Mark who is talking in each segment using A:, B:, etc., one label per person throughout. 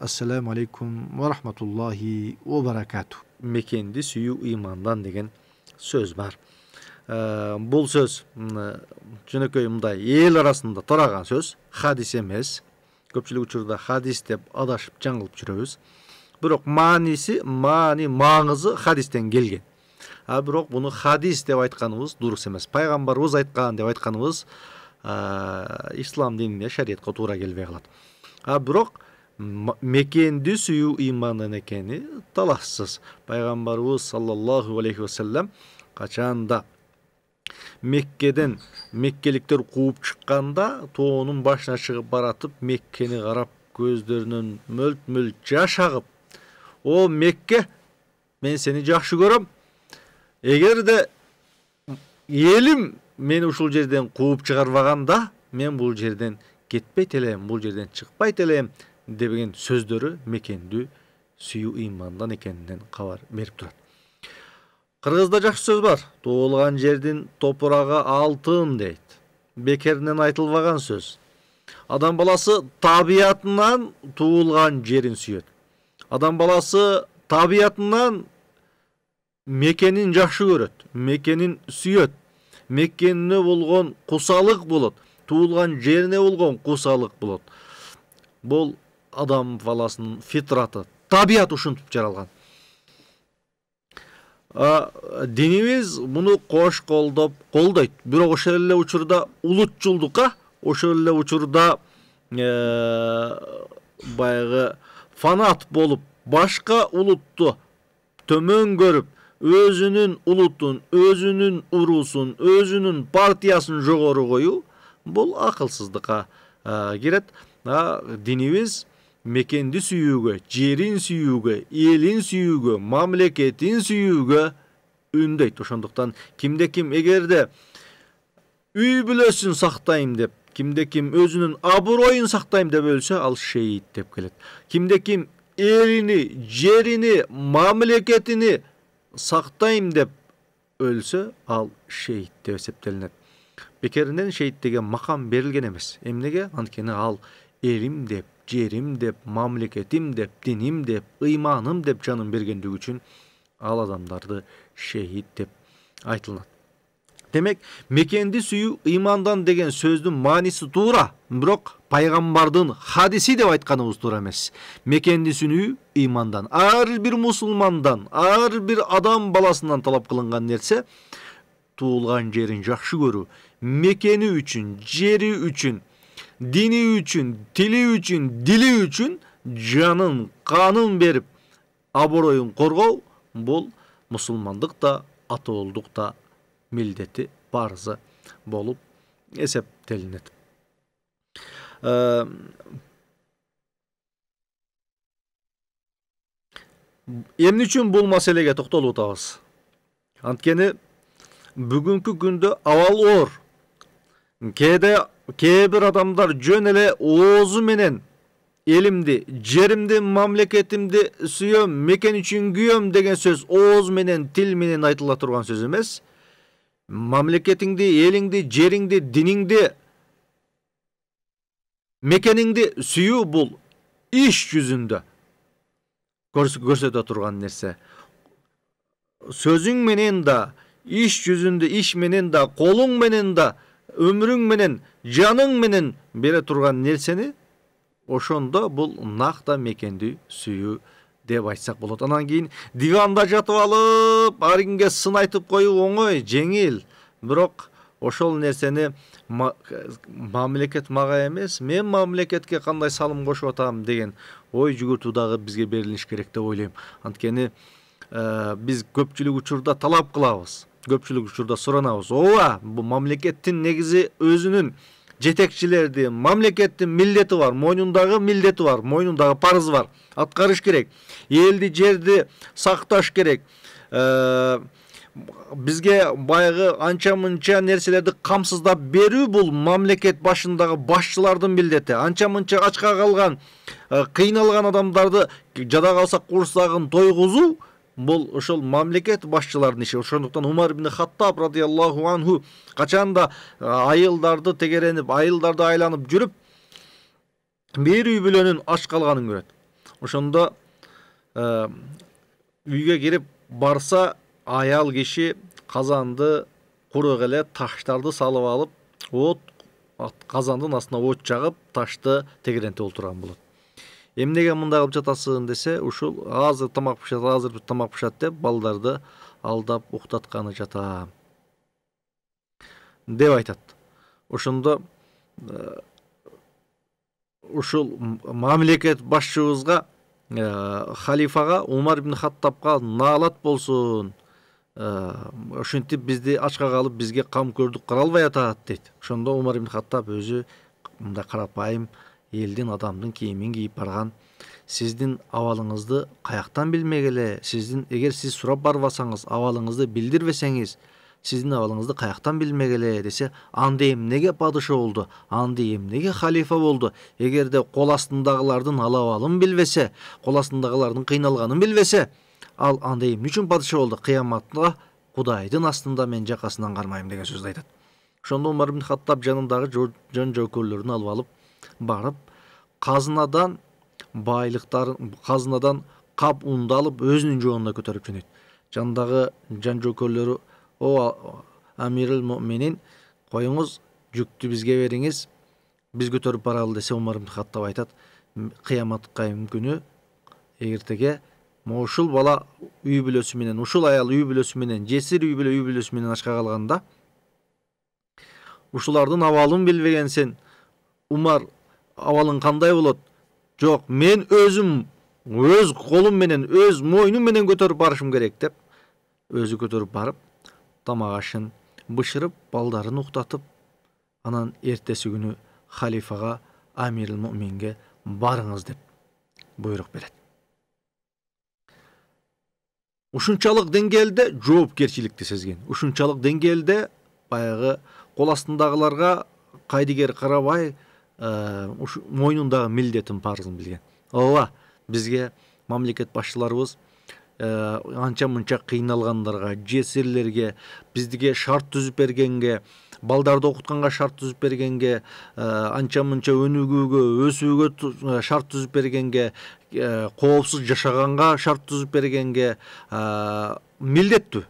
A: ассаламу алейкум уа рахматуллахи уа баракату мекенді сүйу имандан деген сөз бар ә, бұл сөз жөнекей мындай ел арасында тараған сөз хадис емес көпшілік учурда хадис деп адашып жаңылып жүрөбүз бирок мааниси маани маңызы хадистен келген а бирок буну хадис деп айтканыбыз дурус эмес пайгамбарыбыз айткан деп айтканыбыз ә, ислам динине шариятка туура келбей калат а бирок мекенді сүйу иманның екені талассыз пайғамбарымыз саллаллаху алейхи уассалам меккеден меккеліктер қуып шыққанда тоғының башына шығып баратып меккені қарап көздерінен мөлт мөлт жаш ағып о мекке мен сені жақсы көрем егер де елім мені ұшыл жерден қуып шығарбағанда мен бұл жерден кетпей элем бұл жерден шықпай элем деген сөздері мекенді сүйу имандан екенінен қабар беріп тұрады қырғызда жақсы сөз бар туылған жердің топырағы алтын дейді бекерінен айтылмаған сөз адам баласы табиятынан туылған жерін сүйет. адам баласы табиятынан мекенін жақсы көреді мекенін сүйеді мекеніне болған құсалық болады туылған жеріне болған құсалық болады бұл адам баласының фитраты табият үшін жаралған динибиз бұны қош колдоп колдойт бирок ошол эле учурда улутчулдукка ошол эле учурда ә, баягы фанат болып, башка улутту төмөн көрүп өзүнүн улутун өзүнүн уруусун өзүнүн партиясын жогору коюу бул акылсыздыкка ә, кирет динибиз мекенді сүйуге жерін сүйуге елін сүйуге мамлекетін сүйүүгө үндейт ошондуктан кимде ким эгерде үй бүлөсүн сақтайым деп кимде ким өзүнүн аброюн сақтайым деп өлсө ал шейіт деп келет кимде ким элини жерини мамлекетини сақтайым деп өлсө ал шейіт деп эсептелинет Бекерінден шейит мақам макам берилген эмес эмнеге ал элим деп жерим деп мамлекетим деп диним деп ыйманым деп жанын бергендиги үчүн ал адамдарды шехид деп айтылынат демек мекенди сүйүү ыймандан деген сөздүн мааниси туура бирок пайгамбардын хадиси деп айтканыбыз туура эмес мекенди сүйүү ыймандан ар бир мусулмандан ар бир адам баласынан талап кылынган нерсе туулган жерин жакшы көрүү мекени үчүн жери үчүн дини үчүн тили үчүн дили үчүн жанын канын берип аброюн коргоо бул мусулмандык да атоолдук да милдети болып, болуп эсептелинет эмне үчүн бул маселеге токтолуп атабыз анткени бүгүнкү күндө абал оор кээде кээ адамдар жөн эле оозу менен элимди жеримди мамлекетимди сүйөм мекен үчүн күйөм деген сөз ооз менен тил менен айтыла турган сөз эмес мамлекетиңди элиңди жериңди диниңди мекениңди сүйүү бул иш жүзүндө көрсөтө турган нерсе сөзүң менен да иш жүзүндө иш менен да колуң менен да өмірің менен жаның менен бере турган нерсени ошондо бул накта мекенди сүйүү деп айтсак болот анан кийин диванда жатып алып ар кимге сын айтып коюу оңой жеңил бирок ошол нерсени мамлекет мага эмес мен мамлекетке кандай салым кошуп атам деген ой жүгүртүү дагы бизге берилиш керек деп ойлойм анткени э, биз көпчүлүк учурда талап кылабыз көпчүлүк учурда суранабыз ооба бул мамлекеттин негизи өзүнүн жетекчилерди мамлекеттин милдети бар мойнундагы милдети бар мойнундагы парызы бар аткарыш керек элди жерди сакташ керек бизге баягы анча мынча нерселерди камсыздап берүү бул мамлекет башындагы башчылардын милдети анча мынча ачка калган кыйналган адамдарды жада калса курсагын тойгузуу бұл ұшыл мамлекет башчыларынын иши ошондуктан умар ибн хаттаб радиаллаху анху качан э, айылдарды тегеренип айылдарды айланып жүрүп үй бүлөнүн ач калганын көрөт ошондо э, үйгө кирип барса аял киши казанды курук эле таштарды салып алып от казандын астына от жагып ташты тегерентип отырған болот эмнеге мындай кылып жатасың десе ушул азыр тамак бышат азыр тамак бышат деп балдарды алдап уктатканы жатам деп айтат ошондо э, ушул мамлекет башчыбызга э, халифага умар ибн хаттабка наалат болсун ушинтип э, бизди ачка калып бизге камкөрдүк кыла албай атат дейт ошондо умар ибн хаттаб өзү мындай карапайым елден адамдың киімін киіп барған сіздің абалыңызды қаяқтан білмегелі сіздің егер сіз сұрап барып алсаңыз абалыңызды билдирбесеңиз сиздин абалыңызды каяктан билмегеле десе анда эмнеге падыша болды анда эмнеге халифа болду эгерде кол астындагылардын алабалын билбесе кол астындагылардын қиналғанын билбесе ал анда эмне үшін падыша болды қияматта құдайдың астында мен жақасынан кармайм деген сөзді айтады. ошондо умар ибн хаттаб жанындагы жөн жөкөлөрүн алып алып барып қазынадан байлықтарын қазынадан қап ұнды алып өзінің жолына көтеріп жөнейді жандағы жан жөкерлері о әмирл мүминин қойыңыз жүкті бізге беріңіз біз көтеріп баралы десе омар ибн хаттаб айтады қиямат қайым күні ертеге ушул бала үй бүлөсү менен ушул аял үй бүлөсү менен жесир үй бүлө үй бүлөсү менен ачка калганда ушулардын абалын билбеген сен умар абалың қандай болады жоқ, мен өзім, өз қолым менен өз мойным менен көтеріп барышым керек деп Өзі көтеріп барып тамак ашын бышырып балдарын ұқтатып, анан эртеси күнү халифага амир муминге барыңыз деп Бұйрық береді ушунчалык деңгээлде жоопкерчиликти сезген ушунчалык деңгээлде баягы кол астындагыларга кайдыгер карабай Э, ушу мойнундагы милдетин парызын билген ооба бизге мамлекет башчыларыбыз э, анча мынча кыйналгандарга жесирлерге бизге шарт түзүп бергенге балдарды окутканга шарт түзүп бергенге э, анча мынча өнүгүүгө өсүүгө шарт түзүп бергенге коопсуз жашаганга шарт түзүп бергенге милдеттүү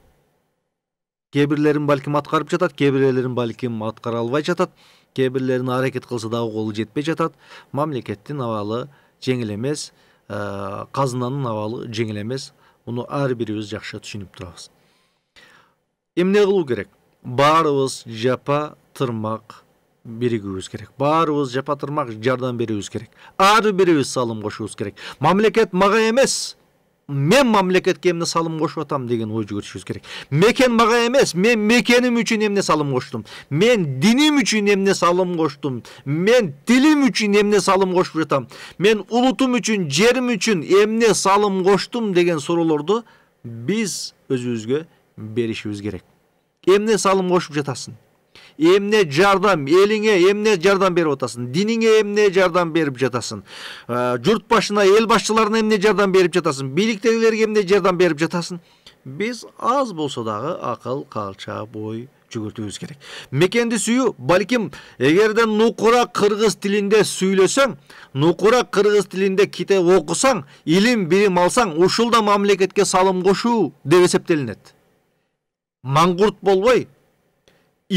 A: кээ бирлерин балким аткарып жатат кээ бирлерин балким аткара албай жатат кээ бирлерине аракет кылса дагы колу жетпей жатат мамлекеттин абалы жеңил эмес казынанын ә, абалы жеңил эмес муну ар бирибиз жакшы түшүнүп турабыз эмне кылуу керек баарыбыз жапа тырмак биригүүбүз керек баарыбыз жапа тырмак жардам берүүбүз керек ар бирибиз салым кошуубуз керек мамлекет мага эмес мен мамлекетке эмне салым кошуп атам деген ой жүгүртүшүбүз керек мекен мага эмес мен мекеним үчүн эмне салым коштум мен диним үчүн эмне салым коштум мен тилим үчүн эмне салым кошуп жатам мен улутум үчүн жерим үчүн эмне салым коштум деген суроолорду биз өзүбүзгө беришибиз керек эмне салым кошуп жатасың эмне жардам элиңе эмне жардам берип атасың диниңе эмне жардам берип жатасың журт башына эл башчыларына эмне жардам берип жатасың бийликтегилерге эмне жардам берип жатасың биз аз болсо дагы акыл калча бой жүгүртүүбүз керек мекенди сүйүү балким эгерде нукура кыргыз тилинде сүйлөсөң нукура кыргыз тилинде китеп окусаң илим билим алсаң ушул да мамлекетке салым кошуу деп эсептелинет маңгурт болбой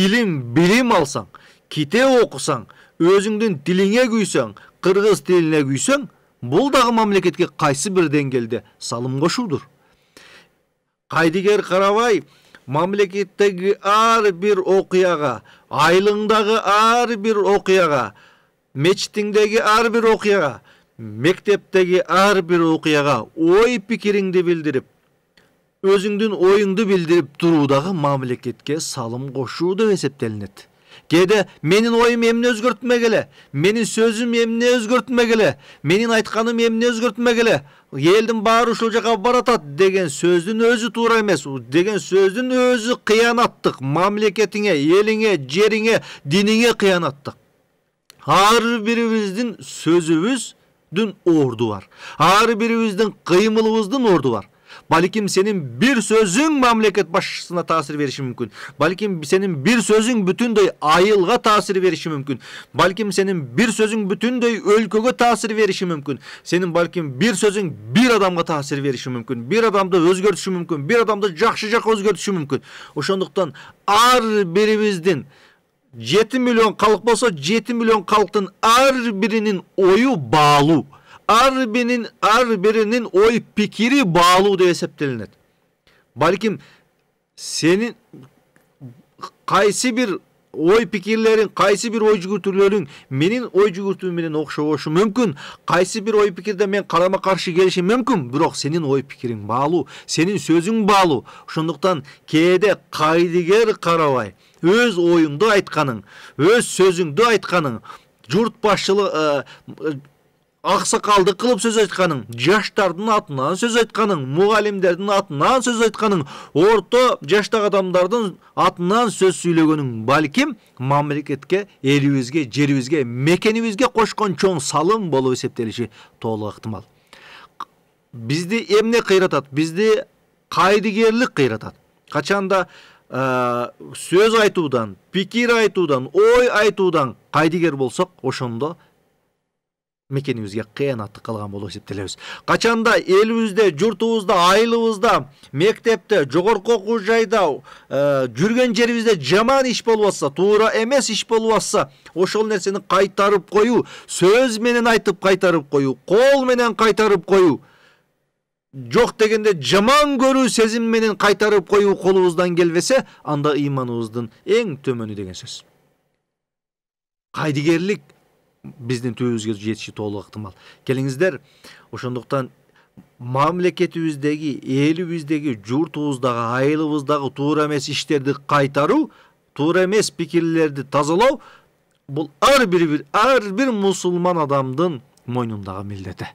A: илім білім алсаң китеп оқысаң өзіңдің тіліңе күйсең қырғыз тіліне күйсең бұл дағы мамлекетке қайсы бір деңгээлде салым кошуудур кайдыгер карабай мамлекеттеги ар бир окуяга айылыңдагы ар бир окуяга мечитиңдеги ар бир окуяга мектептеги ар бир окуяга ой пикириңди билдирип өзіңдің ойыңды білдіріп тұрудағы мамлекетке салым кошуу деп есептелінеді Кейде менің ойым емне сөзүм менің сөзім емне менин менің айтқаным емне эле Елдің баары ушул жака баратат деген сөздүн өзі туура емес, деген сөздүн өзі қиянаттық, мамлекетіңе, еліңе, жеріңе, дініңе қиянаттық. Ар біріміздің сөзіміздің орду бар. Ар біріміздің кыймылыбыздын орду бар. Бәлкім сенің бір сөзің мемлекет басшысына таасир бериши мүмкін. Балким сенің бір сөзің бүтіндей айылға таасир бериши мүмкін. Балким сенің бір сөзің бүтіндей өлкөгө таасир бериши мүмкін. Сенің балким бір сөзің бір адамға таасир бериши мүмкін. Бір адамды өзгөртүшү мүмкін. Бір адамды жақсы жақ өзгөртүшү мүмкін. Ошондуктан ар бирибиздин 7 миллион халық болсо 7 миллион халықтың ар биринин ою баалуу арбинин ар биринин ой пикири баалуу деп эсептелинет балким сенин кайсы бир ой пикирлериң кайсы бир ой жүгүртүүлөрүң менин ой жүгүртүүм менен окшобошу мүмкүн кайсы бир ой пикирде мен карама каршы келишим мүмкүн бирок сенин ой пикириң баалуу сенин сөзүң баалуу ошондуктан кээде кайдыгер карабай өз оюңду айтканың өз сөзүңдү айтканың журт башчылык қалды қылып сөз айтқаның жаштардың атынан сөз айтқаның мұғалімдердің атынан сөз айтқаның орта жаштағы адамдардың атынан сөз сөйлегенің бәлкім мамлекетке елімізге жерімізге мекенімізге қошқан чоң салым болып есептеліші толық ықтимал бизди эмне кыйратат Бізді кайдыгерлик кыйратат да сөз айтуудан пикир айтудан ой айтуудан қайдыгер болсақ ошондо мекенибизге кыянатты кылган болуп эсептелебиз качанда элибизде журтубузда айылыбызда мектепте жогорку окуу жайда э, жүргөн жерибизде жаман иш болуп атса туура эмес иш болуп атса ошол нерсени кайтарып коюу сөз менен айтып кайтарып коюу кол менен кайтарып коюу жок дегенде жаман көрүү сезим менен кайтарып коюу колубуздан келбесе анда ыйманыбыздын эң төмөнү деген сөз кайдыгерлик биздин түбүбүзгө жетиши толук ыктымал келиңиздер ошондуктан мамлекетибиздеги элибиздеги журтубуздагы айылыбыздагы туура эмес иштерди кайтаруу туура эмес пикирлерди тазалоо бул ар бир ар бир мусулман адамдын мойнундагы милдети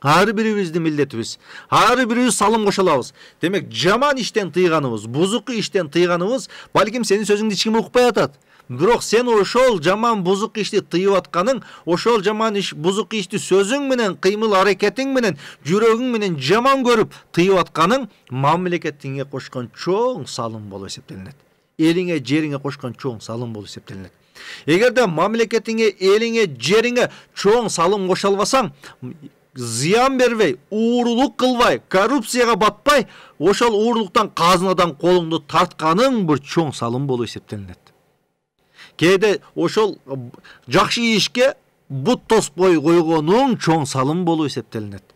A: ар бирибиздин милдетибиз ар бирибиз салым кошо алабыз демек жаман иштен тыйганыбыз бузук иштен тыйганыбыз балким сенин сөзүңдү эч ким укпай атат бирок сен ошол жаман бузук ишти тыйып атканың ошол жаман иш бузук ишти сөзүң менен кыймыл аракетиң менен жүрөгүң менен жаман көрүп тыйып атканың мамлекетиңе кошкон чоң салым болуп эсептелинет элиңе жериңе кошкон чоң салым болуп эсептелинет эгерде мамлекетиңе элиңе жериңе чоң салым кошо албасаң зыян бербей уурулук кылбай коррупцияга батпай ошол уурулуктан казынадан колуңду тартканың бир чоң салым болуп эсептелинет кээде ошол жакшы ишке бут тоспой койгонуң чоң салым болуп эсептелинет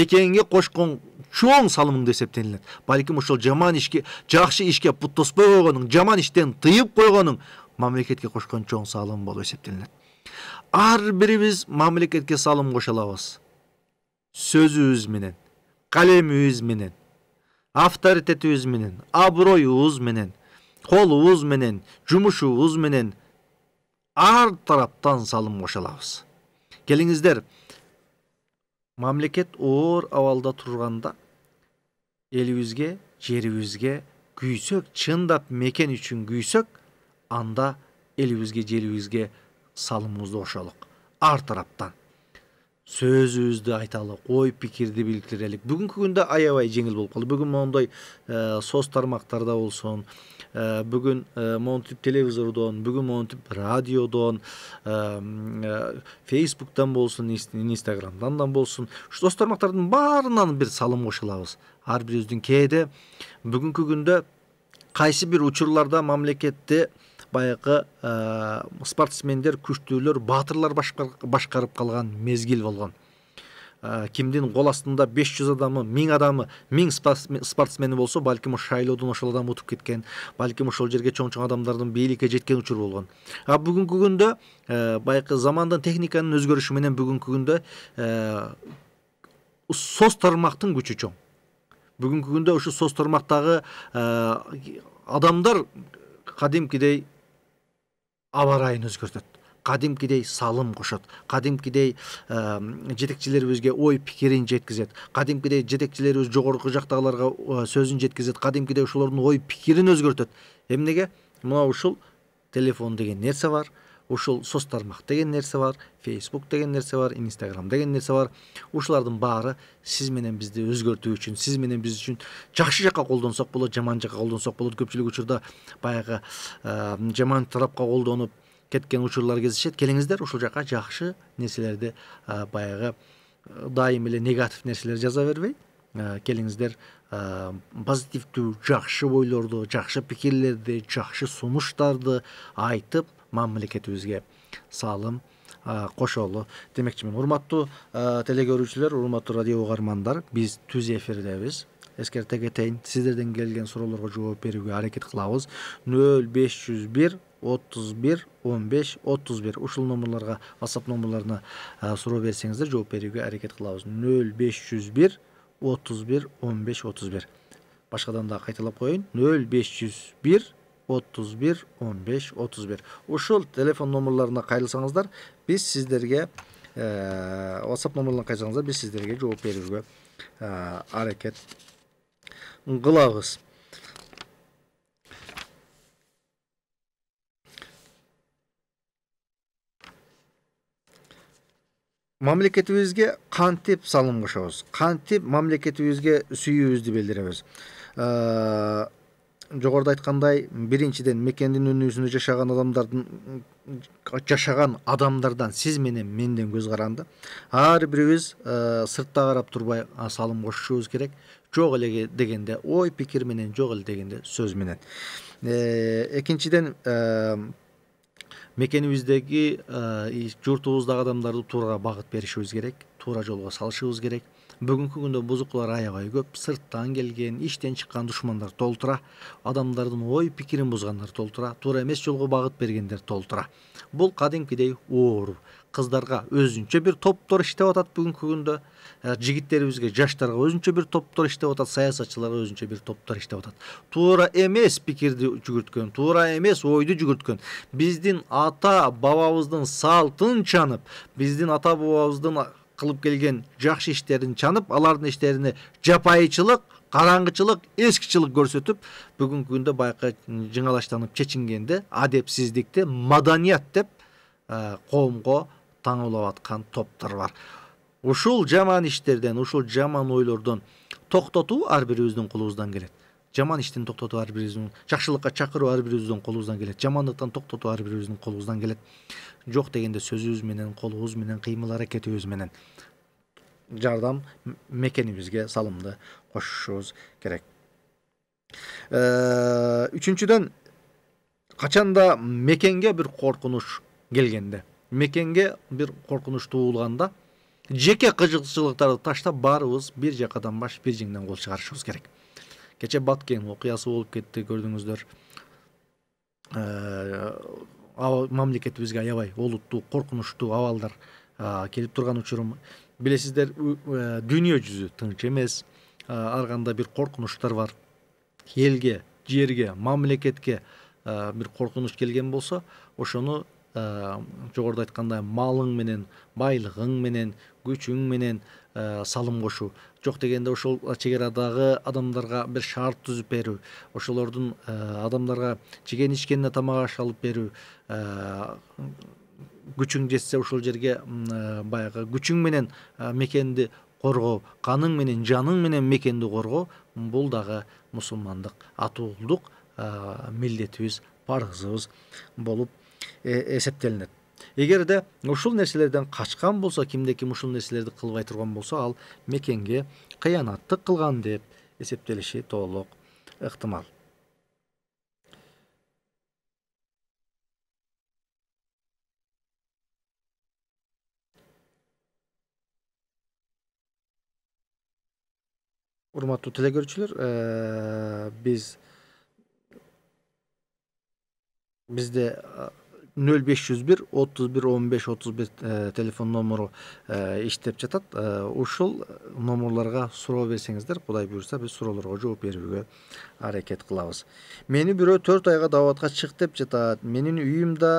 A: мекенге кошкон чоң салымың деп эсептелинет балким ошол жаман ишке жакшы ишке бут тоспой койгонуң жаман иштен тыйып койгонуң мамлекетке кошкон чоң салым болуп эсептелинет ар бирибиз мамлекетке салым кошо алабыз сөзүбүз менен калемибиз менен авторитетибиз менен аброюбуз менен қолыбыз менен жумушубуз менен ар тараптан салым кошо алабыз келиңиздер мамлекет оор абалда турганда элибизге жерибизге күйсөк чындап мекен үчүн күйсөк анда элибизге жерибизге салымыбызды кошолук ар тараптан сөзүбүздү айталык ой пикирди билдирелик бүгүнкү күндө аябай жеңил болуп калды бүгүн моундай соц тармактарда болсун Бүгін монтип телевизордон бүгүн монтип радиодон фейсбуктан болсун инстаграмдан да болсун ушу дос тармактардын баарынан бир салым кошо алабыз ар бирибиздин кээде бүгүнкү күндө кайсы бир учурларда мамлекетти баягы спортсмендер күчтүүлөр батырлар башкарып калган мезгил болгон ә, э, кемден қол астында 500 адамы мың адамы мың спортсмені болса бәлкім шайлоодон ошол адам ұтып кеткен балким ошол жерге чоң чоң адамдардын бийликке жеткен учур болгон а бүгүнкү күндө ә, байкы замандын техниканын өзгөрүшү менен бүгүнкү күндө ә, э, соц тармактын күчү чоң бүгүнкү күндө ушу соц тармактагы адамдар кадимкидей аба ырайын өзгөртөт кадимкидей салым кошот кадимкидей э, жетекчилер өзге ой пикирин жеткизет кадимкидей жетекчилерибиз өз жогорку жактагыларга э, сөзүн жеткизет кадимкидей ошолордун ой пикирин өзгөртөт эмнеге мына ушул телефон деген нерсе бар ушул соц тармак деген нерсе бар фейсбук деген нерсе бар инстаграм деген нерсе бар ушулардын баары сиз менен бизди өзгөртүү үчүн сиз менен биз үчүн жакшы жака колдонсок болот жаман жака колдонсок болот көпчүлүк учурда баягы э, жаман тарапка колдонуп кеткен учурлар кездешет келиңиздер ушул жака жакшы нерселерди баягы дайым эле негатив нерселер жаза бербей келиңиздер позитивдүү жакшы ойлорду жакшы пикирлерди жакшы сунуштарды айтып мамлекетибизге салым кошолу демекчимин урматтуу теле көрүүчүлөр урматтуу радио угармандар биз түз эфирдебиз эскерте кетейин сиздерден келген суроолорго жооп берүүгө аракет кылабыз нөл беш жүз бир 31 15 31 ушул номерларга whatsapp номерларына суроо берсеңиздер жооп берүүгө аракет кылабыз 0501 31 15 31 башкадан да кайталап 0, 0501 31 15 31 ушул телефон номерларына кайрылсаңыздар биз сиздерге э, whatsapp номерларына кайрылсаңыздар биз сиздерге жооп берүүгө аракет кылабыз мамлекетибизге кантип салым кошобуз кантип мамлекетибизге сүйүүбүздү билдиребиз э, жогоруда айткандай биринчиден мекендин өнүүсүндө жашаган адамдардын жашаган адамдардан сиз менен менден көз каранды ар бирибиз э, сыртта карап турбай салым кошушубуз керек жок эле дегенде ой пикир менен жок эле дегенде сөз менен э, экинчиден мекенибиздеги э, журтубуздагы адамдарды туура багыт беришибиз керек туура жолго салышыбыз керек бүгүнкү күндө бузукулар аябай көп сырттан келген іштен чыккан душмандар толтура адамдардын ой пикирин бузгандар толтура туура эмес жолго багыт бергендер толтура бул кадимкидей оору кыздарга өзүнчө бир топтор иштеп атат бүгүнкү күндө ә, жигиттерибизге жаштарга өзүнчө бир топтор иштеп атат саясатчыларга өзүнчө бир топтор иштеп атат туура эмес пикирди жүгүрткөн туура эмес ойду жүгүрткөн биздин ата бабабыздын салтын чанып биздин ата бабабыздын кылып келген жакшы иштерин чанып алардын иштерине жапайычылык караңгычылык эскичылык көрсөтүп бүгүнкү күндө баягы жыңалаштанып чечингенде адепсиздикти маданият деп коомго таңуулап аткан топтор бар ушул жаман иштерден ушул жаман ойлордон токтотуу ар бирибиздин колубуздан келет жаман иштен токтотуу ар бирибиздин жакшылыкка чакыруу ар бирибиздин колубуздан келет жамандыктан токтотуу ар бирибиздин колубуздан келет жоқ дегенде сөз өзіменен қол өзіменен қимыл әрекеті өзіменен жардам мекенибизге салымды кошушубуз керек ә, үчүнчүдөн қачанда мекенге бір коркунуч келгенде мекенге бір коркунуч туулганда жеке кызыкчылыктарды таштап баарыбыз бир жакадан баш бир жеңден кол чыгарышыбыз керек кече баткен окуясы болуп кетти көрдүңүздөр ә, мамлекетибизге аябай олуттуу коркунучтуу абалдар келип турган учурум билесиздер э, дүйнө жүзү тынч эмес ар кандай бир коркунучтар бар элге жерге мамлекетке бир коркунуч келген болсо ошону жогоруда айткандай малың менен байлыгың менен күчүң менен Э, салым кошуу жок дегенде ошол чек арадагы адамдарга бир шарт түзүп берүү ошолордун э, адамдарга жеген ичкенине тамак аш алып берүү э, күчүң жетсе ошол жерге баягы күчүң менен мекенди коргоо каның менен жаның менен мекенди коргоо бул дагы мусулмандык атуулдук милдетибиз парызыбыз болуп эсептелинет Егер де ушул нерселерден качкан болсо кимде ким ушул нерселерди кылбай турган болсо ал мекенге кыянаттык кылган деп эсептелиши толук ыктымал урматтуу телекөрүүчүлөр э, биз бизде 0501 31 15 31 телефон номеру иштеп жатат ушул номерлерге суроо берсеңиздер кудай буюрса биз суроолорго жооп берүүгө аракет кылабыз мени бирөө төрт айга дааватка чык деп жатат менин үйүм да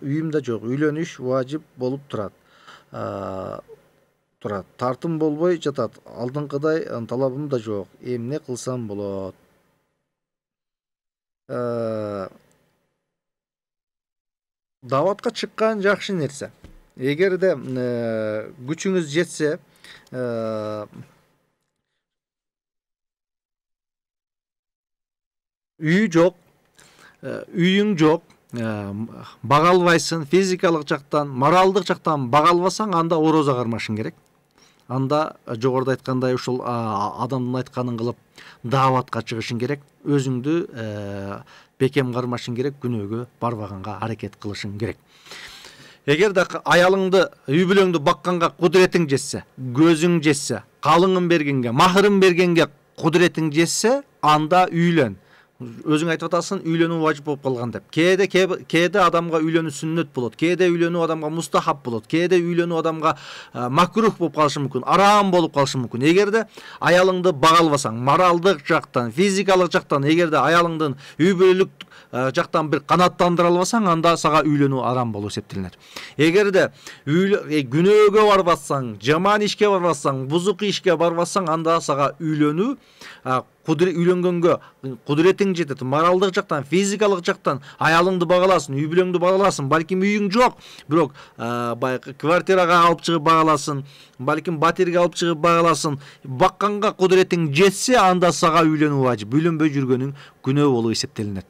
A: үйүм да жок үйлөнүш важип болуп турат турат тартым болбой жатат алдыңкыдай талабым да жок эмне кылсам болот дааватка чыккан жакшы нерсе эгерде э, күчүңүз жетсе э, үйү жок э, үйүң жок бага албайсың физикалык жактан моралдык жактан бага албасаң анда орозо кармашың керек анда жогоруда айтқандай ушул адамдын айтканын кылып дааватка чыгышың керек өзүңдү бекем кармашың керек күнөөгө барбаганга аракет кылышың керек эгерде аялыңды үй бүлөңдү бакканга кудуретиң жетсе көзүң жетсе калыңын бергенге махырын бергенге кудуретиң жетсе анда үйлөн өзің айтып атасың үйлену важип болып қалған деп кээде кээде адамға үйлену сүннет болот кээде үйлөнүү адамға мустахаб болот кээде үйлөнүү адамға макрух болып қалышы мүмкін арам болып қалышы мүмкін егерде аялыңды бағалбасаң моральдық жақтан физикалық жақтан егерде аялыңдын үй бүлөлүк жақтан бір канааттандыра албасаң анда сага үйлөнүү арам болуп эсептелинет эгерде күнөөгө барбасаң жаман ишке барбасаң бұзық бузук ишке барбасаң саған анда сага үйлөнүү құдірет үйленгенге құдіретің жетеді моральдық жақтан физикалық жақтан аялыңды бағаласын үй бүлеңді бағаласын бәлкім үйің жоқ бірок, ә, баягы квартираға алып шығып бағаласын бәлкім батерге алып шығып бағаласын баққанға құдіретің жетсе анда саға үйлену важып үйленбей жүргенің күнөө болып эсептелинет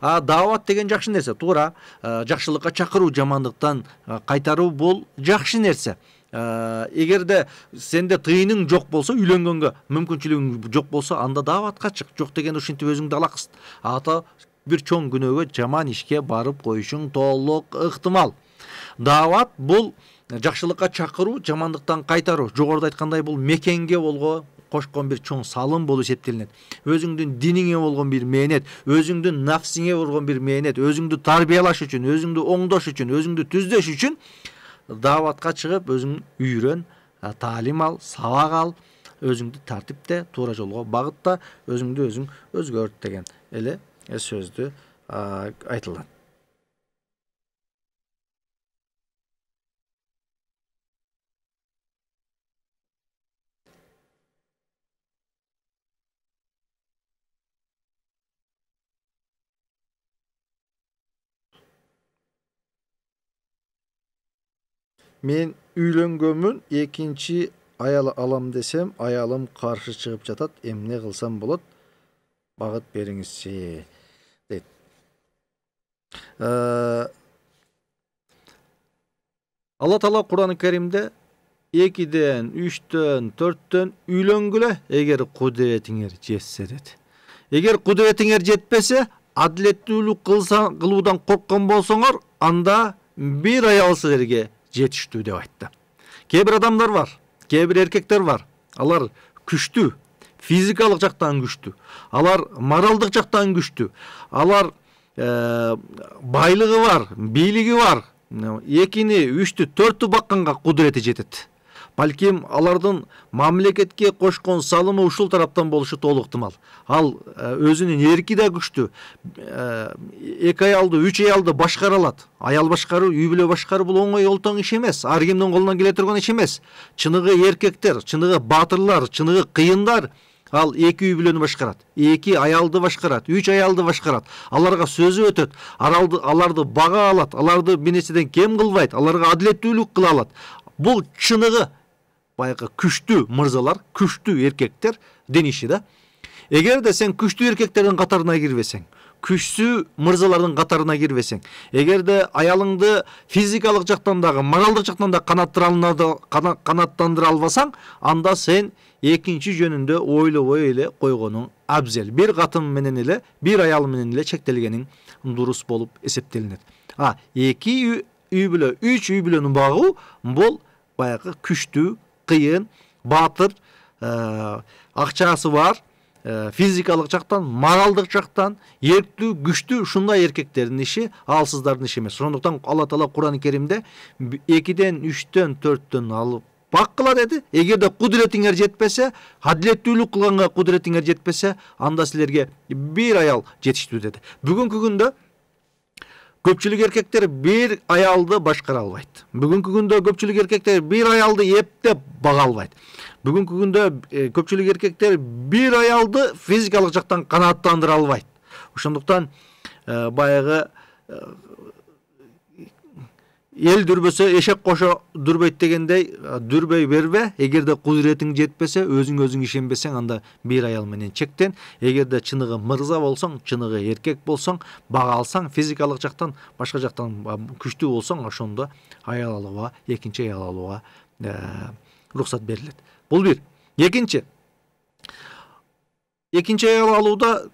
A: а дауат деген жақсы нерсе тура ә, жакшылыкка чакыруу жамандыктан ә, кайтаруу бул нерсе эгерде ә, сенде тыйының жок болсо үйлөнгөнгө мүмкүнчүлүгүң жок болсо анда дааватка чык жок дегенде ушинтип өзүңдү алаксыз ата бир чоң күнөөгө жаман ишке барып коюшуң толук ыктымал даават бул жакшылыкка чакыруу жамандыктан кайтаруу жогоруда айткандай бул мекенге болго кошкон бир чоң салым болуп эсептелинет өзүңдүн диниңе болгон бир мээнет өзүңдүн нафсиңе болгон бир мээнет өзүңдү тарбиялаш үчүн өзүңдү оңдош үчүн өзүңдү түздөш үчүн дааватка чыгып өзүң үйрөн таалим ал сабак ал өзүңдү тартипте туура жолго багытта өзүңдү өзүң өзгөрт деген эле сөздү айтылат мен үйлөнгөнмүн экинчи аял алам десем аялым каршы чыгып жатат эмне кылсам болот багыт бериңизчи дейт э, алла таала курани каримде экиден үчтөн төрттөн үйлөнгүлө эгер кудуретиңер жетсе дейт эгер кудуретиңер жетпесе адилеттүүлүк кылуудан корккон болсоңор анда бир аял силерге жетиштүү деп айтты кээ бир адамдар бар кээ бир эркектер бар алар күчтүү физикалык жактан күчтүү алар моралдык жактан күчтүү алар э, байлыгы бар бийлиги бар экини үчтү төрттү бакканга кудурети жетет балким алардын мамлекетке кошкон салымы ушул тараптан болушу толук ыктымал ал э, өзүнүн эрки да күчтүү э, эки аялды үч аялды башкара алат аял башкаруу үй бүлө башкаруу бул оңой олтоң иш эмес ар кимдин колунан келе турган иш эмес чыныгы эркектер чыныгы батырлар чыныгы кыйындар ал эки үй бүлөнү башкарат эки аялды башкарат үч аялды башкарат аларга сөзү өтөт аларды бага алат аларды бир нерседен кем кылбайт аларга адилеттүүлүк кыла алат бул чыныгы баяғы күшті мырзалар күшті еркектер дениші да егер де сен күшті еркектердің қатарына кірбесең күчсүү мырзалардың қатарына кірбесең егер де аялыңды физикалық жақтан дағы моральдық жақтан да қанаттандыра албасаң анда сен екінші жөнінде ойлобой эле койгонуң абзел бир катын менен эле бир аял менен эле чектелгениң дұрыс болып эсептелинет а эки үй бүлө үч үй бүлөнү багуу бул баягы күчтүү қиын батыр ә, ақшасы бар ә, физикалық жақтан моральдық жақтан ерікті күшті ушундай эркектердин иши ал сиздардын иши эмес ошондуктан алла таала курани керимде экиден үчтөн төрттөн алып бак кыла деди эгерде кудуретиңер жетпесе адилеттүүлүк кылганга кудуретиңер жетпесе анда силерге бир аял жетиштүү деди бүгүнкү күндө көпчүлүк эркектер бир аялды башкара албайт бүгүнкү күндө көпчүлүк эркектер бир аялды эптеп бага албайт бүгүнкү күндө э, көпчүлүк эркектер бир аялды физикалык жактан канааттандыра албайт ошондуктан э, баягы э, ел дүрбөсө эшек кошо дүрбөйт дегендей дүрбөй бербе эгерде кудуретиң жетпесе өзің-өзің ишенбесең анда бир аял менен чектен эгерде чыныгы мырза болсоң чыныгы эркек болсоң бага алсаң физикалык жактан башка жактан күчтүү болсоң ошондо аял алууга экинчи аял алууга уруксат э, берилет бул бир экинчи экинчи аял алууда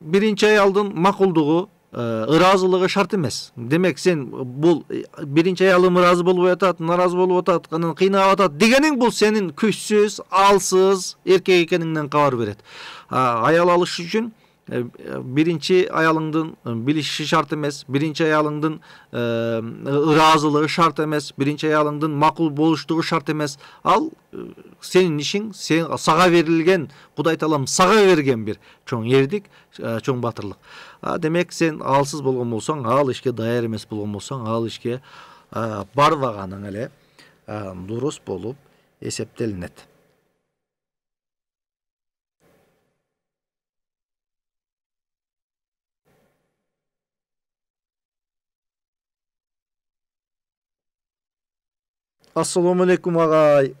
A: биринчи аялдын макулдугу ыраазылыгы шарт эмес демек сен бул биринчи аялым ыраазы болбой атат нааразы болуп атат анан кыйнап атат дегениң бул сенин күчсүз алсыз эркек экениңден кабар берет аял алыш үчүн биринчи аялыңдын билиши шарт эмес биринчи аялыңдын ыраазылыгы шарт эмес биринчи аялыңдын макул болуштугу шарт эмес ал сенин ишиң сен сага берилген кудай таалам сага берген бир чоң эрдик чоң батырлык а демек сен алсыз болгон болсоң ал ишке даяр эмес болгон болсоң ал ишке барбаганың эле дұрыс болып, эсептелинет ассалому алейкум агай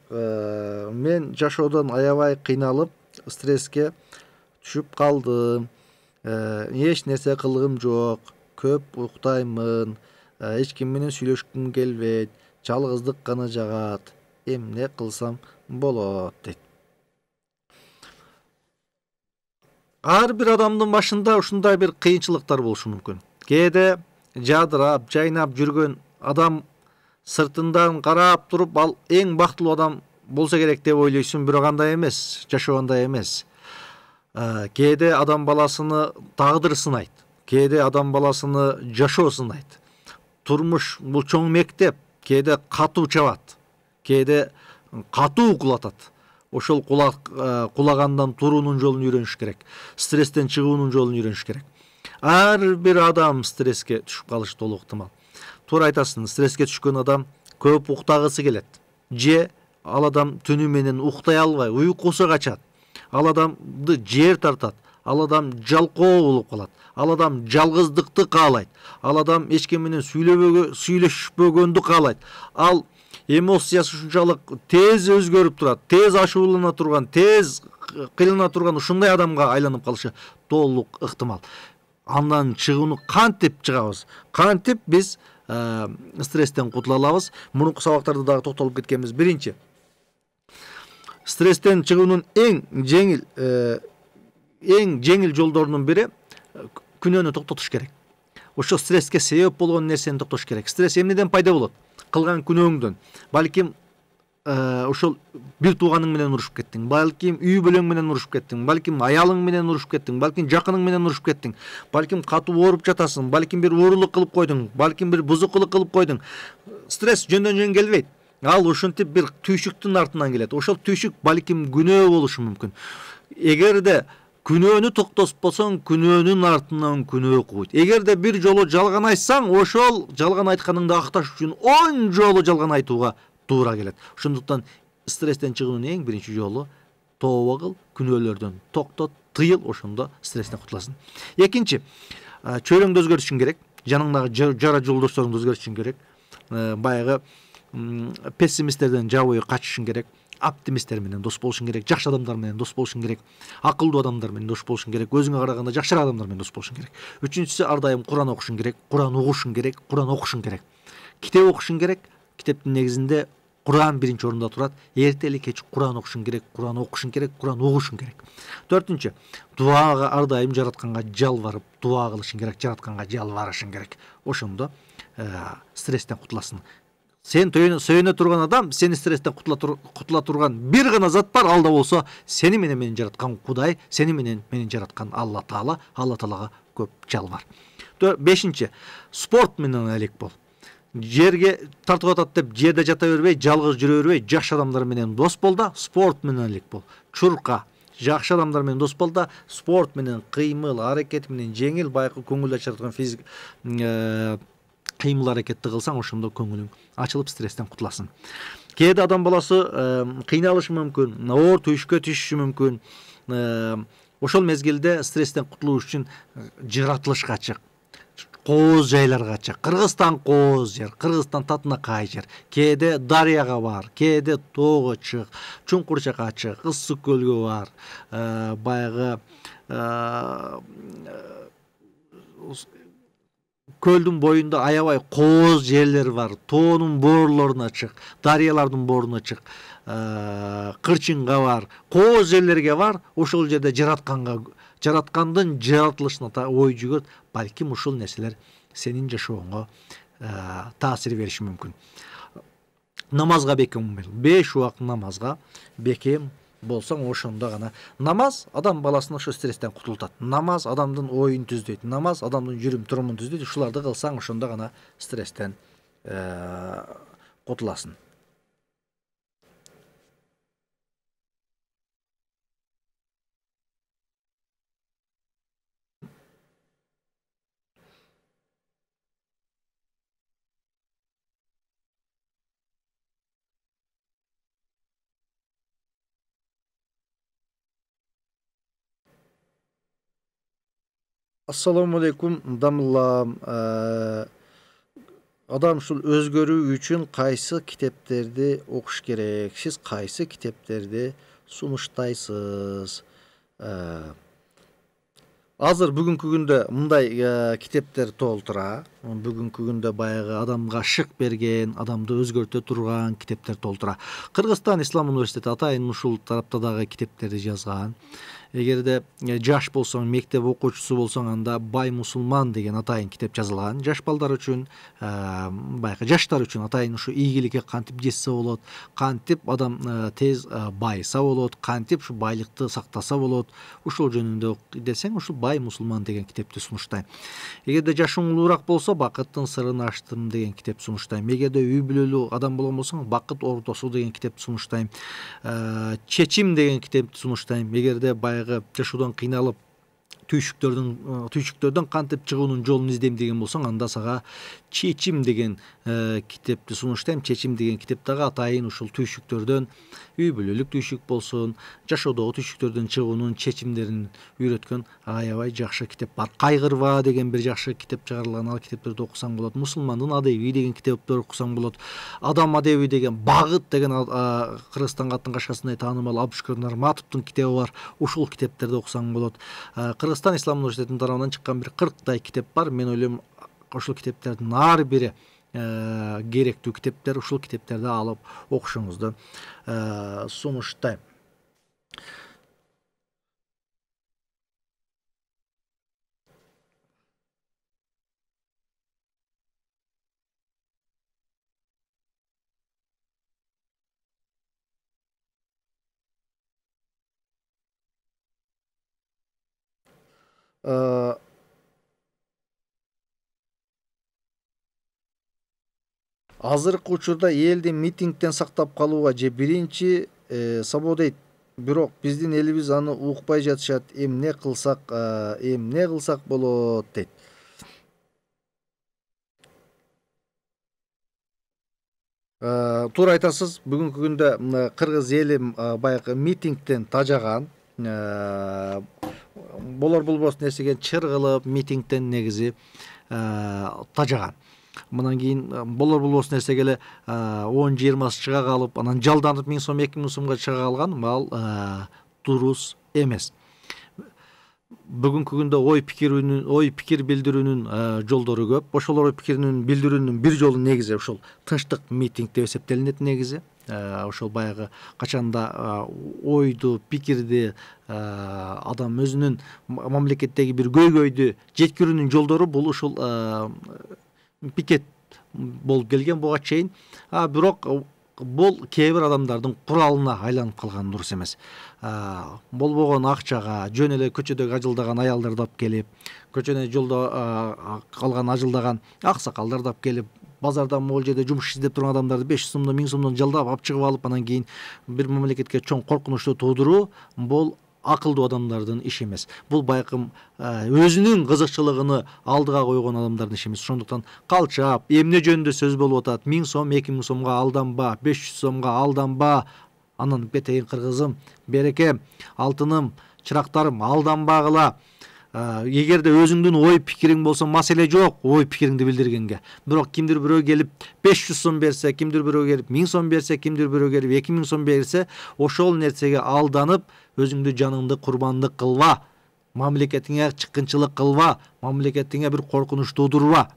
A: мен жашоодон аябай кыйналып стресске түшүп калдым Э, еш нәрсе қылғым жоқ, көп уктаймын э, эч ким менен сүйлөшкүм келбейт жалгыздык гана жагат эмне кылсам болот дейт ар бир адамның башында ушундай бір қиыншылықтар болушу мүмкін. кээде жадырап жайнап жүргөн адам сыртындан қарап тұрып, ал ең бақытлы адам болса керек деп ойлайсың бірақ андай емес. жашоо емес ә, кейде адам баласыны тағдыр сынайды кейде адам баласыны жашоо сынайды турмуш бул чоң мектеп кээде катуу чабат кээде катуу кулатат ошол кулагандан ә, туруунун жолун үйрөнүш керек стресстен чыгуунун жолын үйрөнүш керек ар бир адам стресске түшүп калышы толук ыктымал туура айтасың стресске түшкөн адам көп уктагысы келет же ал адам түнү менен уктай албай уйкусу качат ал адамды жер тартады ал адам жалқоо болуп қалады ал адам жалғыздықты қалайды ал адам ешкімменен сүйлөшпөгөндү қалайды ал эмоциясы ушунчалык тез өзгеріп тұрады тез ашулана тұрған тез қиылына тұрған ушундай адамға айланып қалышы толық ықтимал андан шығуны кантип чыгабыз кантип біз э, стресстен құтыла алабыз мурунку сабактарда дагы токтолуп кеткенбиз биринчи стресстен чыгуунун эң жеңил э, эң жеңил жолдорунун бири э, күнөөнү токтотуш керек ошо стресске себеп болгон нерсени токтотуш керек стресс эмнеден пайда болот кылган күнөөңдөн балким э, ошол бир тууганың менен урушуп кеттиң балким үй бүлөң менен урушуп кеттиң балким аялың менен урушуп кеттиң балким жакының менен урушуп кеттиң балким катуу ооруп жатасың балким бир уурулук кылып койдуң балким бир бузукулук кылып койдуң стресс жөндөн жөн келбейт ал ошентип бир түйшүктүн артынан келет ошол түйшүк балким күнөө болушу мүмкүн эгерде күнөөнү токтотпосоң күнөөнүн артынан күнөө кууйт эгерде бир жолу жалган айтсаң ошол жалган айтканыңды акташ үчүн он жолу жалган айтууга туура келет ошондуктан стресстен чыгуунун эң биринчи жолу тооба кыл күнөөлөрдөн токтот тыйыл ошондо стресстен кутуласың экинчи чөйрөңдү өзгөртүшүң керек жаныңдагы жара жолдошторуңду өзгөртүшүң керек э, баягы пессимисттерден жауы качышың керек оптимисттер менен дос болушуң керек жакшы адамдар менен дос болушуң керек акылдуу адамдар менен дос болушуң керек өзүңө караганда жакшыраак адамдар менен дос болушуң керек үчүнчүсү ар дайым куран окушуң керек куран угушуң керек куран окушуң керек китеп окушуң керек китептин негизинде куран биринчи орунда турат эрте эле кеч куран окушуң керек куран окушуң керек куран угушуң керек төртүнчү дубага ар дайым жаратканга жалбарып дуа кылышың керек жаратканга жалбарышың керек ошондо э, стресстен кутуласың сен сөйіне тұрған адам сені стресстен құтыла, тұр, құтыла тұрған бір ғана зат бар алда болса сені менен мені жаратқан құдай сені менен мені жаратқан алла тағала алла тағалаға көп жалбар бешінші спорт менен әлек бол жерге тартып атат деп жерде жата бербей жалғыз жүре бербей жақсы адамдар менен дос бол да спорт менен әлек бол чурка жақсы адамдармен дос бол да спорт менен қимыл әрекет менен жеңіл байқы көңілді ажыратқан физик ә, қимыл әрекетті қылсаң ошондо көңілің Ачылып стресстен құтыласын. кейде адам баласы қиналышы мүмкін ауыр түйішке түсіші мүмкін ошол мезгилде стресстен құтылу үшін жыратылышқа чык кооз жайларга чык кыргызстан кооз жер кыргызстан татынакай жер кээде дарыяга бар кээде тоого чык чуңкур жака чык ысык көлгө бар баягы көлдің бойында аябай қоз жерлер бар тоның борлорына чык дарыялардын боруна чык кырчынга бар кооз жерлерге бар ошол жерде жаратканга жараткандын жаратылышына ой жүгүрт балким ушул нерселер сенин жашооңо э, таасир бериши мүмкүн намазга бекем беш убак намазга бекем болсаң ошондо гана намаз адам баласын ошо стресстен кутултат намаз адамдын оюн түздөйт намаз адамдын жүрүм турумун түздөйт ушуларды кылсаң ошондо гана стресстен кутуласың э, ассалаумағалейкум дамылам ә, адамшыл өзгөрүү үчүн кайсы китептерди окуш керек сиз кайсы китептерди сунуштайсыз азыр бүгүнкү күндө мындай китептер толтура бүгүнкү күндө баягы адамга шык берген адамды өзгөртө турган китептер толтура кыргызстан ислам университети атайын ушул тарапта дагы китептерди жазган эгерде жаш болсоң мектеп окуучусу болсоң анда бай мусулман деген атайын китеп жазылган жаш балдар үчүн баягы жаштар үчүн атайын ушу ийгиликке кантип жетсе болот кантип адам тез байыса болот кантип ушу байлыкты сактаса болот ушул жөнүндө десең ушул бай мусулман деген китепти сунуштайм эгерде жашың улуураак болсо бакыттын сырын ачтым деген китеп сунуштайм эгерде үй бүлөлүү адам болгон болсоң бакыт ордосу деген китепти сунуштайм чечим деген китепти сунуштайм эгерде баягы баягы жашоодон кыйналып түйшүктөрдүн э, түйшүктөрдөн кантип чыгуунун жолун издейм деген болсоң анда сага чечим деген китепти сунуштайм чечим деген китеп дагы атайын ушул түйшүктөрдөн үй бүлөлүк түйшүк болсун жашоодогу түйшүктөрдөн чыгуунун чечимдерин үйрөткөн аябай жакшы китеп бар кайгырба деген бир жакшы китеп чыгарылган ал китептерди окусаң болот мусулмандын адеби деген китептерди окусаң болот адам адеби деген багыт деген кыргызстанга кашкасындай таанымал абушкер нарматовдун китеби бар ушул китептерди окусаң болот кыргызстан ислам университетинин тарабынан чыккан бир кырктай китеп бар мен ойлойм ушул китептердин ар бири керектүү китептер ушул китептерди алып окушуңузду сунуштайм азыркы учурда элди митингден сактап калууга же биринчи э, дейт бирок биздин элибиз аны укпай жатышат эмне кылсак э, эмне кылсак болот дейт э, туура айтасыз бүгүнкү күндө мына кыргыз эли баягы митингден тажаган болор болбос нерсеге чыр кылып митингден негизи тажаган мынан кейін э, болар болмас нәрсеге эле э, он жыйырмасы чыга қалып анан жалданып миң сом эки миң сомго чыга калган ал дурус э, емес бүгүнкү күндө ой пикирүүнү ой пикир билдирүүнүн жолдору көп ошол ой пикирин билдирүүнүн бир жолу негизи ушул тынчтык митинг деп эсептелинет негизи ошол баягы качанда ойду пикирди адам өзүнүн мамлекеттеги бир көйгөйдү жеткирүүнүн жолдору бул ушул пикет болуп келген буга чейин бирок бул кээ бир адамдардын куралына айланып калган дурус эмес болбогон акчага жөн эле көчөдөгү ажылдаган аялдарды алып келип көчөдө жолдо калган ажылдаган аксакалдарды алып келип базардан могул жерде жумуш издеп турган адамдарды беш жүз сомдон миң сомдон жалдап алып чыгып алып анан кийин бир мамлекетке чоң коркунучту туудуруу бул ақылды адамдардың іші емес бұл байқым ә, өзінің қызықшылығыны алдыға қойған адамдардың іші емес сондықтан қалшап эмне жөнінде сөз болуп атат мың сом эки мың сомға алданба беш жүз сомға алданба анан кетейин кыргызым берекем алтыным чырактарым алданбагыла эгерде ә, өзүңдүн ой пикириң болсо маселе жок ой пикириңди билдиргенге бирок кимдир бирөө келип беш жүз сом берсе кимдир бирөө келип миң сом берсе кимдир бирөө келип эки миң сом берсе ошол нерсеге алданып өзүңдү жаныңды курбандык кылба мамлекетиңе чыккынчылык кылба мамлекетиңе бир коркунуч туудурба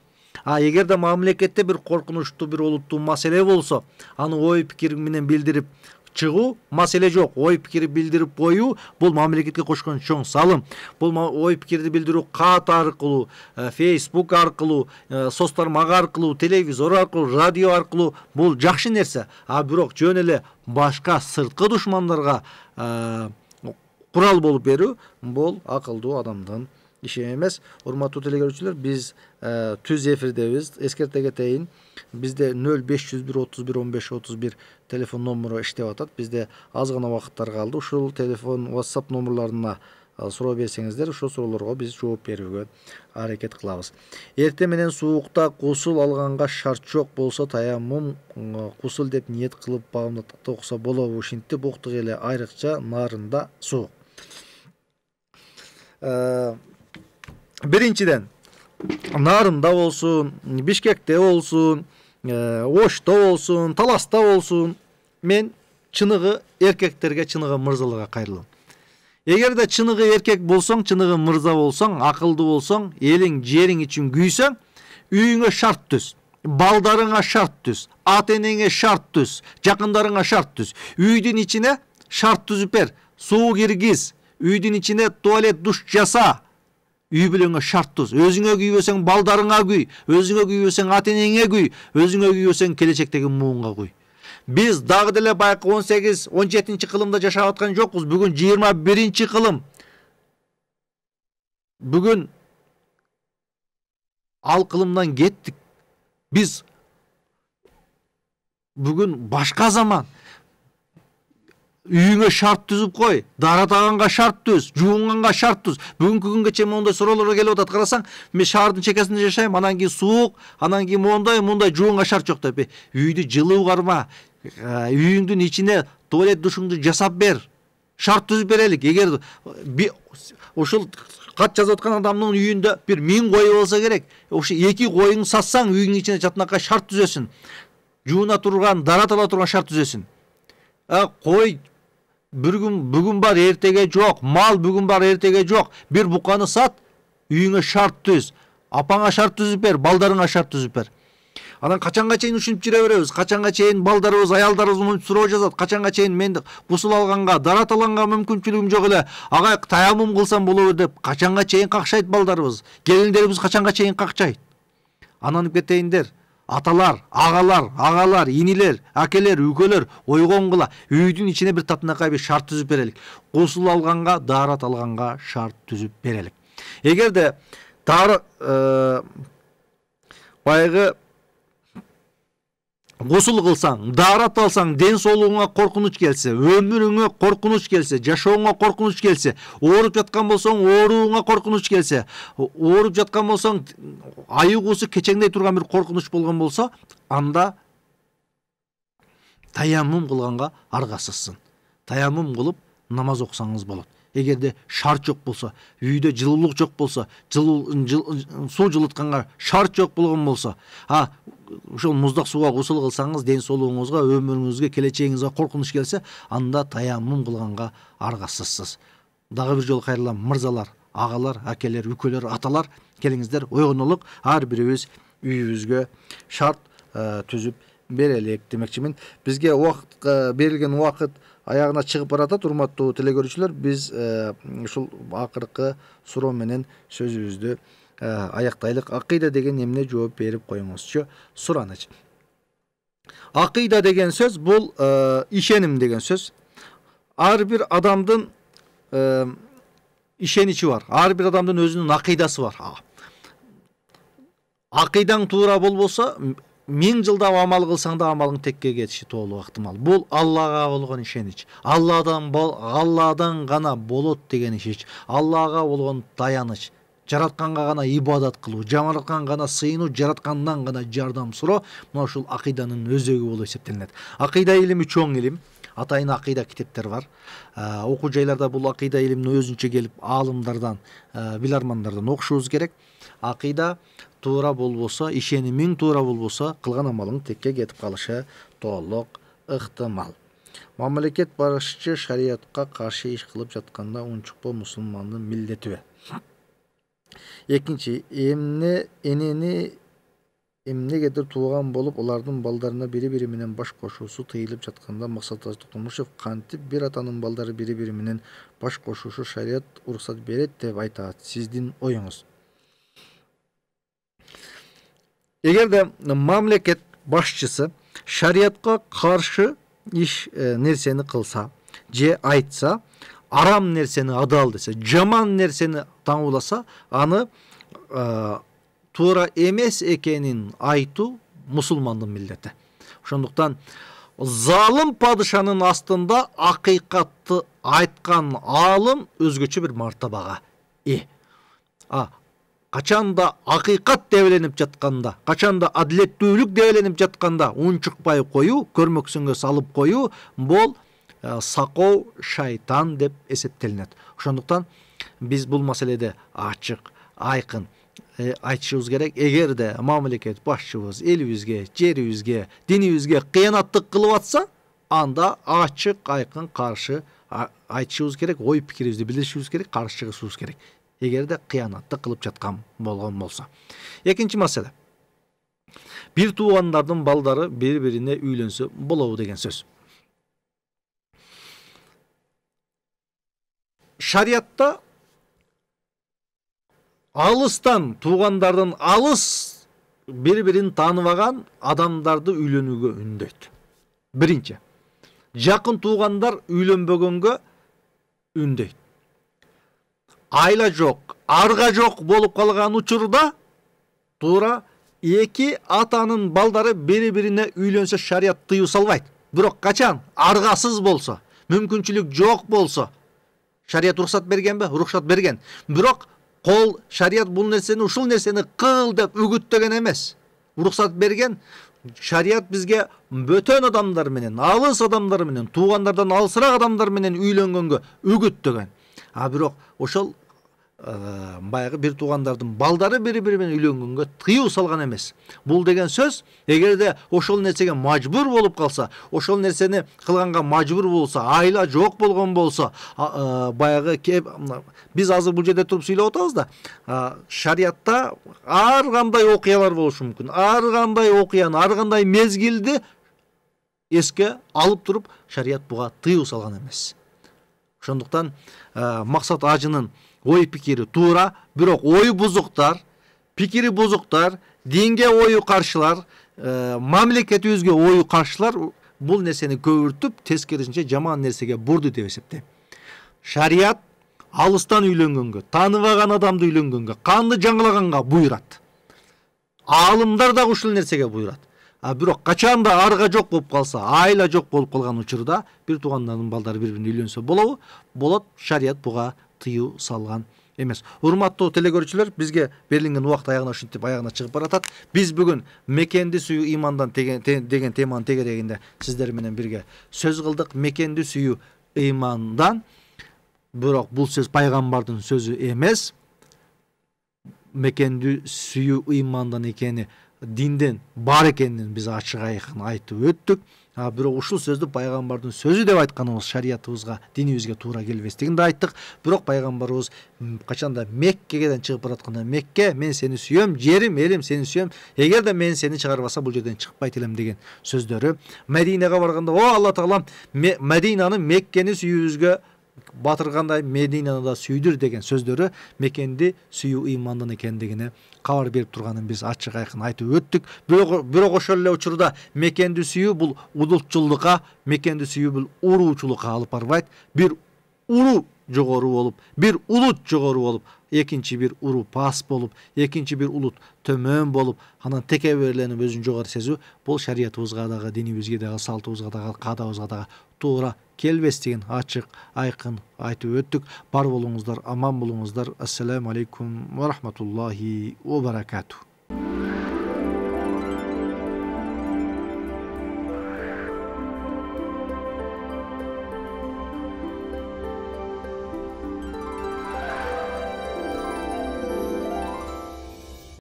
A: а эгерде мамлекетте бир коркунучтуу бир олуттуу маселе болсо аны ой пикир менен билдирип чыгуу маселе жок ой пикир билдирип коюу бул мамлекетке кошкон чоң салым бул ой пикирди билдирүү кат аркылуу фейсбук аркылуу соц тармак аркылуу телевизор аркылуу радио аркылуу бул жакшы нерсе а бирок жөн эле башка сырткы душмандарга курал болуп берүү бул акылдуу адамдын иши эмес урматтуу телегерүүчүлөр биз түз эфирдебиз эскерте кетейин бизде нөл беш жүз бир отуз бир он беш отуз бир телефон номеру иштеп атат бизде аз гана убакыттар калды ушул телефон whatsapp номерларина суроо берсеңиздер ушул суроолорго биз жооп берүүгө аракет кылабыз эртең менен суукта гусул алганга шарт жок болсо таяммум гусул деп ниет кылып баамдаттыкты окуса болобу ушинтип уктук эле айрыкча нарында суук биринчиден нарында болсун бишкекте болсун ошто болсун таласта болсун мен чыныгы эркектерге чыныгы мырзаларга кайрылам эгерде чыныгы эркек болсаң чыныгы мырза болсаң Ақылды болсаң элиң жериң үчүн күйсөң Үйіңе шарт түз балдарыңа шарт түз ата энеңе шарт түз жакындарыңа шарт түз үйдүн ичине шарт түзүп бер суу киргиз үйдің ішіне туалет душ жаса үй бүлөңө шарт Өзіңе өзүңө күйбөсөң балдарыңа күй өзүңө күйбөсөң ата энеңе күй өзүңө күйбөсөң келешектегі муунга күй біз дағы деле баягы он сегиз он жетинчи кылымда жашап аткан жоқпыз бүгін жыйырма биринчи кылым Бүгін ал кылымдан кеттік біз бүгін башка заман үйіңе шарт түзіп қой дара тағанға шарт түз жуынғанға шарт түз бүгінгі күнге шейін мондай сұраулар келіп жатады қарасаң мен шаһардың шекесінде жашаймын анан кейін суық анан кейін мондай мындай жуынға шарт жоқ деп үйді жылы карма үйіңдің ішіне туалет душыңды жасап бер шарт түзіп берелік егер ушул хат жазып жатқан адамның үйінде бір миң қойы болса керек ошо эки қойыңды сатсаң үйіңнің ішіне жатынакай шарт түзөсүң жууна турган дара тала турган шарт түзөсүң қой бүгін бүгін бар ертеге жоқ мал бүгін бар ертеге жоқ бір бұқаны сат үйіңе шарт түз апаңа шарт түзіп бер балдарыңа шарт түзіп бер анан качанга чейин ушинтип жүре беребиз качанга чейин балдарыбыз аялдарыбыз мынтип суроо жазат качанга чейин мен гусул алганга дара алганга мүмкүнчүлүгүм жок эле агай таяммум кылсам болобу деп качанга чейин какшайт балдарыбыз келиндерибиз качанга чейин какчайт анан кетейиндер аталар ағалар ағалар енелер әкелер үкелер қыла, үйдің ішіне бір татынақай бір шарт түзіп берелік. Қосыл алғанға, дарат алғанға шарт берелік егер де дары ә, байғы гусул кылсаң даарат алсаң ден соолугуңа коркунуч келсе өміріңе коркунуч келсе жашооңо коркунуч келсе ооруп жатқан болсоң оруыңа коркунуч келсе ооруп жаткан болсоң айыгуусу кечеңдей турган бир коркунуч болгон болсо анда таяммум кылганга аргасызсың таяммум кылып намаз окусаңыз болот эгерде шарт жок болсо үйдө жылуулук жок болсо жылуу суу жылытканга шарт жок болгон болсо а ошол муздак сууга гусул кылсаңыз ден соолугуңузга өмүрүңүзгө келечегиңизге коркунуч келсе анда таяммум кылганга аргасызсыз дагы бир жолу кайрылам мырзалар агалар акелер үкөлөр аталар келиңиздер ойгонолук ар бирибиз үйүбүзгө шарт ә, түзүп берелик демекчимин бизге убакыт ә, берилген убакыт аягына чыгып баратат урматтуу телекөрүүчүлөр биз ушул ә, акыркы суроо менен сөзүбүздү Э, аяқтайлық, ақида деген эмне жооп берип коюңузчу сураныч Ақида деген сөз бул э, ишеним деген сөз ар бир адамдын э, ишеничи бар ар бир адамдын өзүнүн акыйдасы бар акыйдаң туура болбосо миң жылдап амал кылсаң да амалың текке кетиши толук ыктымал бул аллага болгон ишенич алладан алладан гана болот деген ишенич аллага болгон таяныч жаратқанға ғана ибадат қылу жаратқанға ғана сыйыну жаратқаннан ғана жардам сұрау мына ушул акыйданын өзегі болуп эсептелинет акыйда илими чоң илим атайын акыйда китептер бар э, окуу жайларда бул акыйда илимин өзүнчө келип аалымдардан билармандардан э, окушубуз керек акыйда туура болбосо ишенимиң туура болбосо кылган амалың текке кетип калышы толук ыктымал мамлекет башчы шариятка каршы иш кылып жатканда унчукпо мусулмандын милдетиби екінші эмне энени эмне кетір туған болып олардың балдарына бири бири менен баш кошуусу тыйылып жатканда максат тукмушев кантип бир атанын балдары бири бири менен баш кошуусу шарият уруксат берет деп айтат сиздин оюңуз эгерде мамлекет башчысы шариятка каршы иш нерсени кылса же айтса арам нерсени адал десе жаман нерсени таңууласа аны туура эмес экенин айтуу мусулмандын милдети ошондуктан залым падышанын астында акыйкатты айткан аалым өзгөчө бир мартабага ээ а качанда акыйкат дебеленип жатканда качанда адилеттүүлүк дебеленип жатканда унчукпай коюу көрмөксүнгө салып коюу бул Э, сақау шайтан деп есептелінеді ошондуктан биз бул маселеде ачык айкын э, айтышыбыз керек эгерде мамлекет башчыбыз элибизге жерибизге динибизге кыянаттык кылып атса анда ачык айкын каршы айтышыбыз керек ой пикирибизди билдиришибиз керек каршы чыгышыбыз керек эгерде кыянаттык кылып жаткан болгон болсо экинчи маселе бир туугандардын балдары бири бирине үйлөнсө болобу деген сөз шариатта алыстан туғандардан алыс бір бірін танымаған адамдарды үйленуге үндейді бірінші жақын туғандар үйленбегенге үндейді айла жоқ арға жоқ болып қалған учурда тура екі атаның балдары бір біріне үйленсе шариат тыю салбайды бирок качан аргасыз болсо мүмкүнчүлүк жок болсо шарият рұқсат берген бе рұқсат берген бірақ қол шарият бұл нәрсені ұшыл нәрсені қыл деп үгіттеген емес рұқсат берген шарият бізге бөтен адамдар менен алыс адамдар менен туугандардан алысыраак адамдар менен үйлөнгөнгө үгүттөгөн а бирок ошол Э, баяғы бір туугандардын балдары бири бірімен үйленгенге үйлөнгөнгө тыюу салган эмес деген сөз эгерде ошол нерсеге мажбур болып қалса, ошол нәрсені қылғанға мажбур болса айла жок болгон болсо э, баягы біз азыр бұл жерде тұрып сөйлеп атабыз да э, шариятта ар қандай окуялар болушу мүмкін ар қандай окуяны ар қандай мезгілді еске алып туруп шарият буга тыюу салган эмес ошондуктан мақсат ажынын ой пикири туура бирок ою бузуктар пикири бузуктар динге ою каршылар мамлекетибизге ою каршылар бул нерсени көбүртүп тескерисинче жаман нерсеге бурду деп эсептейм шарият алыстан үйлөнгөнгө тааныбаган адамды үйлөнгөнгө канды жаңылаганга буйрат аалымдар дагы ушул нерсеге буйрат а бирок качан да арга жок болуп калса айла жок болуп калган учурда бир туугандардын балдары бири бирине үйлөнсө болобу болот шарият буга тыю салған емес. урматтуу телекөрүүчүлөр бизге берилген убакыт аягына ушинтип аягына чыгып баратат биз бүгүн мекенди сүйүү имандан деген теманын тегерегинде сиздер менен бирге сөз кылдык мекенди сүйүү имандан бирок бул сөз пайгамбардын сөзү эмес мекенди сүйүү имандан экени динден бар экенин биз ачык айкын айтып өттүк а бирок ушул сөздү пайгамбардын сөзү деп айтканыбыз шариятыбызга динибизге туура келбестигин да айттык бирок пайгамбарыбыз качанда да меккеден чыгып баратканда мекке мен сени сүйөм жерим элим сени сүйөм эгерде мен сени чыгарбаса бул жерден чыкпайт элем деген сөздөрү мадинага барганда о алла таалам мадинаны меккени сүйүүбүзгө батырғандай мединаны да сүйдір деген сөздері мекенді сүйүү ыймандан экендигине кабар берип турганын биз ачык айкын айтып өттүк бирок ошол эле учурда мекенди сүйүү бул улутчулдукка мекенди сүйүү бул уруучулукка алып барбайт бир уру жогору болуп бир улут жогору болуп экинчи бир уру пас болуп экинчи бир улут төмөн болуп анан текеберленип өзүн жогору сезүү бул шариятыбызга дагы динибизге дагы салтыбызга дагы каадабызга дагы туура келбес деген айқын айкын айтып өттүк бар болуңуздар аман болуңуздар ассаляму алейкум ва рахматуллахи